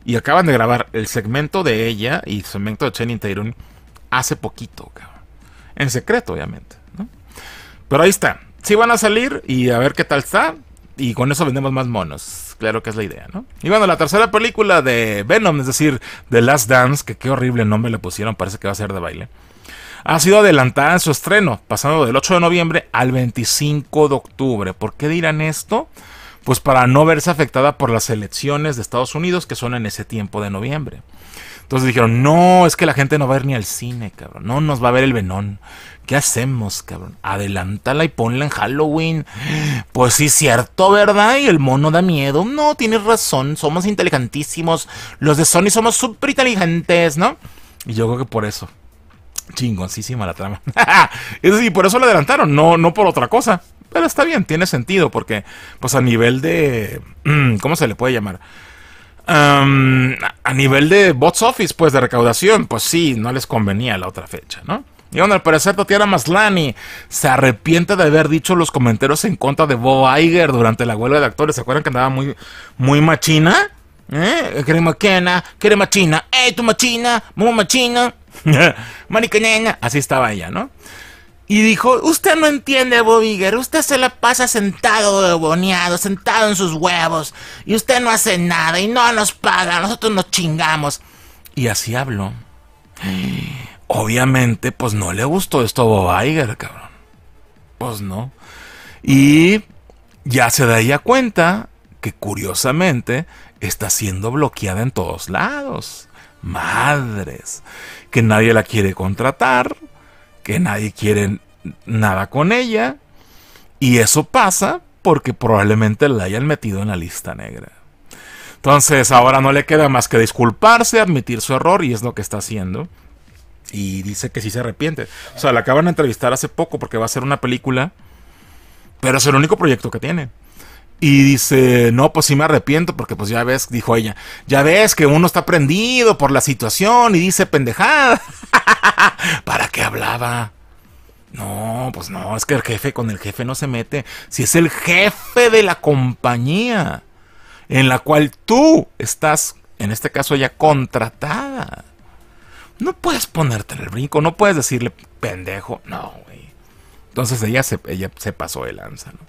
Y acaban de grabar el segmento de ella y el segmento de Channing Tatum hace poquito. En secreto, obviamente. Pero ahí está. Sí van a salir y a ver qué tal está y con eso vendemos más monos. Claro que es la idea, ¿no? Y bueno, la tercera película de Venom, es decir, The Last Dance, que qué horrible nombre le pusieron, parece que va a ser de baile, ha sido adelantada en su estreno, pasando del 8 de noviembre al 25 de octubre. ¿Por qué dirán esto? Pues para no verse afectada por las elecciones de Estados Unidos que son en ese tiempo de noviembre. Entonces dijeron, no, es que la gente no va a ir ni al cine, cabrón. No nos va a ver el venón. ¿Qué hacemos, cabrón? Adelántala y ponla en Halloween. Pues sí, cierto, ¿verdad? Y el mono da miedo. No, tienes razón. Somos inteligentísimos. Los de Sony somos súper inteligentes, ¿no? Y yo creo que por eso. Chingoncísima la trama. Y por eso la adelantaron, no, no por otra cosa. Pero está bien, tiene sentido, porque, pues a nivel de. ¿Cómo se le puede llamar? a nivel de box office, pues de recaudación, pues sí, no les convenía la otra fecha, ¿no? Y bueno, al parecer Tatiana Maslani se arrepiente de haber dicho los comentarios en contra de Bo Iger durante la huelga de actores. ¿Se acuerdan que andaba muy, muy machina? ¿Eh? ¿Quieres machina? machina? ¡Eh, tú machina! ¡Muy machina! Marica Así estaba ella, ¿no? Y dijo, usted no entiende, Iger, usted se la pasa sentado boneado, sentado en sus huevos, y usted no hace nada, y no nos paga, nosotros nos chingamos. Y así habló. Obviamente, pues no le gustó esto a Iger, cabrón. Pues no. Y ya se da cuenta que curiosamente está siendo bloqueada en todos lados. Madres. Que nadie la quiere contratar que nadie quiere nada con ella. Y eso pasa porque probablemente la hayan metido en la lista negra. Entonces ahora no le queda más que disculparse, admitir su error y es lo que está haciendo. Y dice que sí se arrepiente. O sea, la acaban de entrevistar hace poco porque va a ser una película. Pero es el único proyecto que tiene. Y dice, no, pues sí me arrepiento porque pues ya ves, dijo ella, ya ves que uno está prendido por la situación y dice pendejada. ¿Para qué hablaba? No, pues no, es que el jefe con el jefe no se mete. Si es el jefe de la compañía en la cual tú estás, en este caso ya contratada, no puedes ponerte en el brinco, no puedes decirle pendejo, no, güey. Entonces ella ella se pasó de lanza, ¿no?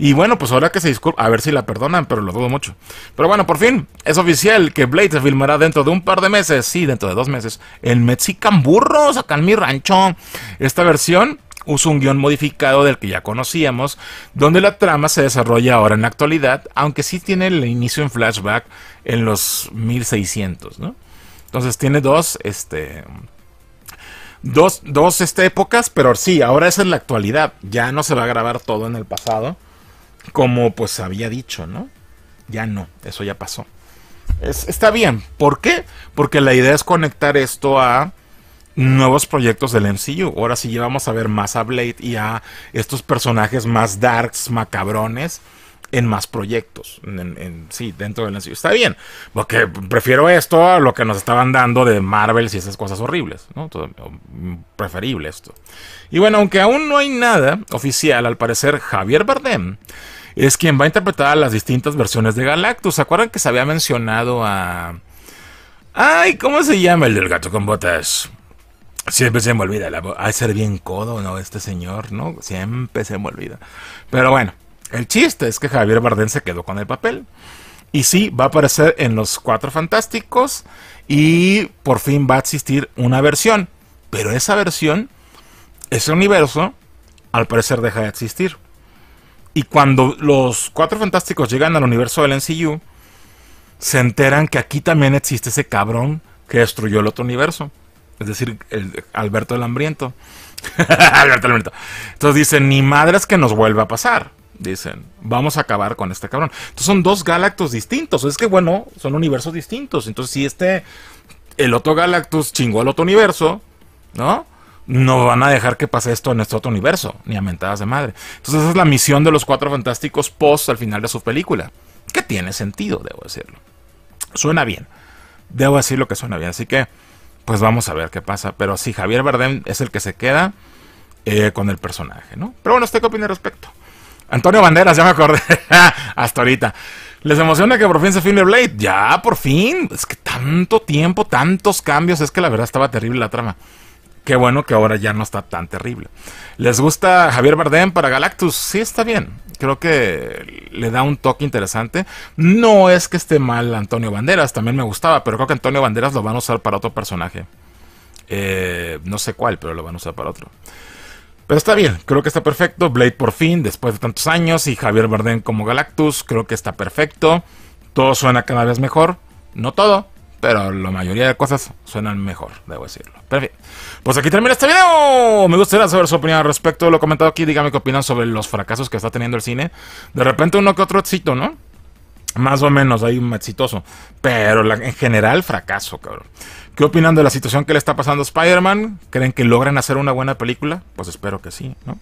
Y bueno, pues ahora que se disculpa, a ver si la perdonan, pero lo dudo mucho. Pero bueno, por fin, es oficial que Blade se filmará dentro de un par de meses, sí, dentro de dos meses, El Mexican Burros, acá en mi rancho. Esta versión usa un guión modificado del que ya conocíamos, donde la trama se desarrolla ahora en la actualidad, aunque sí tiene el inicio en flashback en los 1600, ¿no? Entonces tiene dos, este, dos, dos este, épocas, pero sí, ahora esa es la actualidad, ya no se va a grabar todo en el pasado como pues había dicho, ¿no? Ya no, eso ya pasó. está bien, ¿por qué? Porque la idea es conectar esto a nuevos proyectos del MCU. Ahora sí llevamos a ver más a Blade y a estos personajes más darks, macabrones en más proyectos. sí, dentro del ensayo. Está bien, porque prefiero esto a lo que nos estaban dando de Marvel y esas cosas horribles. Mm, preferible esto. Y bueno, aunque aún no hay nada oficial, al parecer Javier Bardem es quien va a interpretar las distintas versiones de Galactus. ¿Se acuerdan que se había mencionado a... Ay, ¿cómo se llama el del gato con botas? Siempre se me olvida. a ser bien codo, ¿no? Este señor, ¿no? Siempre se me olvida. Pero bueno, el chiste es que Javier Bardem se quedó con el papel. Y sí, va a aparecer en Los Cuatro Fantásticos y por fin va a existir una versión. Pero esa versión, ese universo, al parecer deja de existir. Y cuando los Cuatro Fantásticos llegan al universo del NCU, se enteran que aquí también existe ese cabrón que destruyó el otro universo. Es decir, Alberto el Hambriento. Alberto Entonces dicen, ni madres que nos vuelva a pasar. Dicen, vamos a acabar con este cabrón. Entonces son dos Galactus distintos. Es que bueno, son universos distintos. Entonces si este, el otro Galactus chingó al otro universo, ¿no? No van a dejar que pase esto en este otro universo, ni a mentadas de madre. Entonces esa es la misión de los cuatro fantásticos post al final de su película. Que tiene sentido, debo decirlo. Suena bien. Debo decir lo que suena bien. Así que, pues vamos a ver qué pasa. Pero si Javier Bardem es el que se queda eh, con el personaje, ¿no? Pero bueno, ¿usted qué opina al respecto? Antonio Banderas, ya me acordé. Hasta ahorita. ¿Les emociona que por fin se filme Blade? Ya, por fin. Es que tanto tiempo, tantos cambios. Es que la verdad estaba terrible la trama. Qué bueno que ahora ya no está tan terrible. ¿Les gusta Javier Bardem para Galactus? Sí, está bien. Creo que le da un toque interesante. No es que esté mal Antonio Banderas, también me gustaba, pero creo que Antonio Banderas lo van a usar para otro personaje. Eh, no sé cuál, pero lo van a usar para otro. Pero está bien, creo que está perfecto. Blade por fin, después de tantos años, y Javier Bardem como Galactus, creo que está perfecto. Todo suena cada vez mejor. No todo, pero la mayoría de cosas suenan mejor, debo decirlo. Pero pues aquí termina este video. Me gustaría saber su opinión al respecto. Lo comentado aquí, dígame qué opinan sobre los fracasos que está teniendo el cine. De repente uno que otro éxito, ¿no? Más o menos, hay un exitoso. Pero en general, fracaso, cabrón. ¿Qué opinan de la situación que le está pasando a Spider-Man? ¿Creen que logran hacer una buena película? Pues espero que sí, ¿no?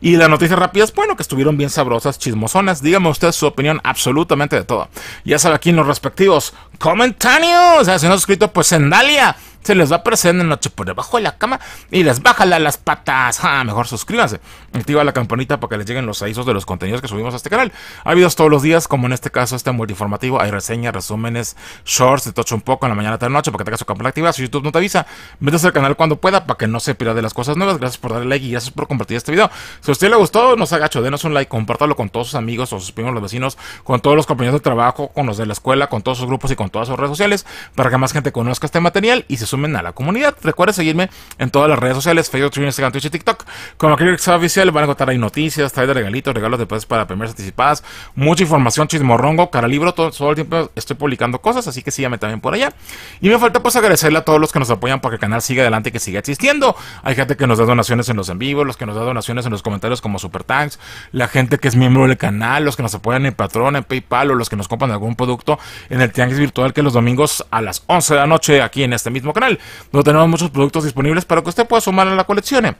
Y las noticias rápidas, bueno, que estuvieron bien sabrosas, chismosonas. Díganme ustedes su opinión absolutamente de todo. Ya saben, aquí en los respectivos comentarios. Si no suscrito, pues en Dalia se les va a aparecer en la noche por debajo de la cama y les baja las patas. Ah, mejor suscríbanse. Activa la campanita para que les lleguen los avisos de los contenidos que subimos a este canal. Hay videos todos los días, como en este caso este informativo, Hay reseñas, resúmenes, shorts, de tocho un poco en la mañana, tarde, noche, para que tengas su campana activa. Si YouTube no te avisa, métase al canal cuando pueda para que no se pierda de las cosas nuevas. Gracias por darle like y gracias por compartir este video. Si a usted le gustó, no se agacho, denos un like, compártalo con todos sus amigos o sus primos, los vecinos, con todos los compañeros de trabajo, con los de la escuela, con todos sus grupos y con todas sus redes sociales, para que más gente conozca este material y se sumen a la comunidad. Recuerda seguirme en todas las redes sociales, Facebook, Twitter, Instagram, Twitch y TikTok. Como que sea oficial, van a encontrar ahí noticias, trae de regalitos, regalos de pases para primeras anticipadas, mucha información, chismorrongo, cara libro, todo, todo, el tiempo estoy publicando cosas, así que síganme también por allá. Y me falta pues agradecerle a todos los que nos apoyan para que el canal siga adelante y que siga existiendo. Hay gente que nos da donaciones en los en vivo, los que nos da donaciones en los comentarios como Super Tanks, la gente que es miembro del canal, los que nos apoyan en Patreon, en PayPal o los que nos compran algún producto en el Tianguis Virtual que los domingos a las 11 de la noche aquí en este mismo canal no tenemos muchos productos disponibles para que usted pueda sumar a la colección. ¿eh?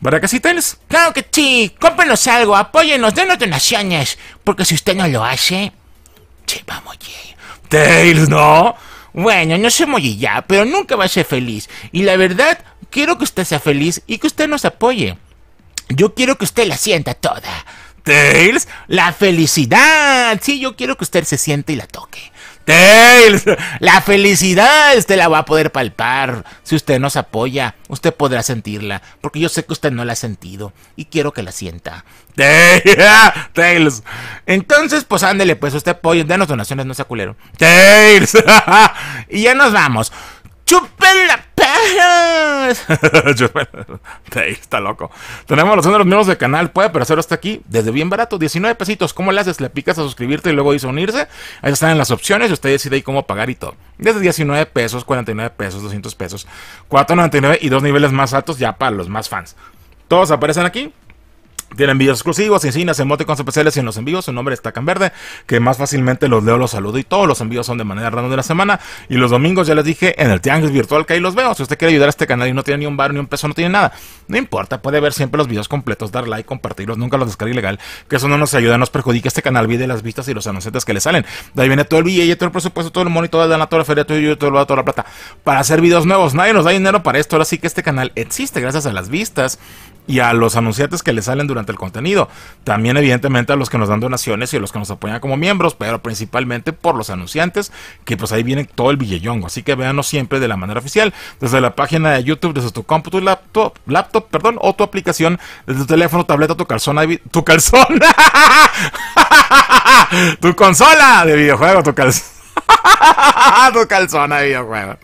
¿Verdad que sí, Tails? Claro que sí. Cómprenos algo, apóyenos, denos donaciones. Porque si usted no lo hace... va a Tails, ¿no? Bueno, no sé ya, pero nunca va a ser feliz. Y la verdad, quiero que usted sea feliz y que usted nos apoye. Yo quiero que usted la sienta toda. Tails, la felicidad. Sí, yo quiero que usted se siente y la toque. Tails, la felicidad usted la va a poder palpar. Si usted nos apoya, usted podrá sentirla, porque yo sé que usted no la ha sentido y quiero que la sienta. Tails. Entonces, pues ándele, pues usted apoya, danos donaciones, no sea culero. Tails. y ya nos vamos. Chupen la está loco. Tenemos los de los miembros del canal. Puede aparecer hasta aquí desde bien barato. 19 pesitos. ¿Cómo le haces? Le picas a suscribirte y luego dice unirse. Ahí están las opciones. Usted decide ahí cómo pagar y todo. Desde 19 pesos, 49 pesos, 200 pesos, 4.99 y dos niveles más altos ya para los más fans. Todos aparecen aquí. Tienen videos exclusivos, insignias, emoticons especiales y en los envíos. Su nombre está en verde, que más fácilmente los leo, los saludo y todos los envíos son de manera random de la semana. Y los domingos, ya les dije, en el Tianguis Virtual que ahí los veo. Si usted quiere ayudar a este canal y no tiene ni un bar, ni un peso, no tiene nada. No importa, puede ver siempre los videos completos, dar like, compartirlos, nunca los descargue ilegal, que eso no nos ayuda, nos perjudica este canal, vive las vistas y los anunciantes que le salen. De ahí viene todo el billete, todo el presupuesto, todo el monito, toda la lana, toda la feria, todo el todo toda la plata. Para hacer videos nuevos, nadie nos da dinero para esto, ahora sí que este canal existe gracias a las vistas y a los anunciantes que le salen durante el contenido. También evidentemente a los que nos dan donaciones y a los que nos apoyan como miembros, pero principalmente por los anunciantes, que pues ahí viene todo el billellongo. Así que véanos siempre de la manera oficial, desde la página de YouTube, desde tu cómputo, tu laptop, laptop, perdón, o tu aplicación, desde tu teléfono, tableta, tu calzón, tu calzón, tu consola de videojuego, tu calzón. tu calzona de videojuego.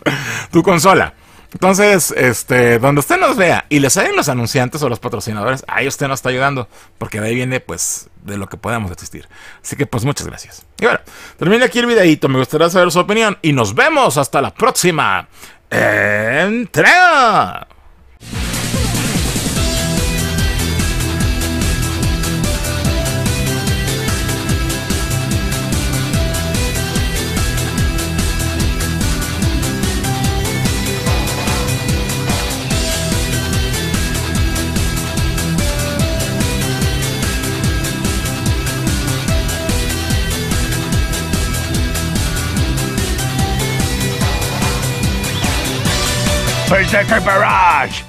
Tu consola. Entonces, este, donde usted nos vea y le salen los anunciantes o los patrocinadores, ahí usted nos está ayudando, porque de ahí viene, pues, de lo que podemos existir. Así que, pues, muchas gracias. Y bueno, termina aquí el videito, me gustaría saber su opinión y nos vemos hasta la próxima entrega. Berserker Barrage!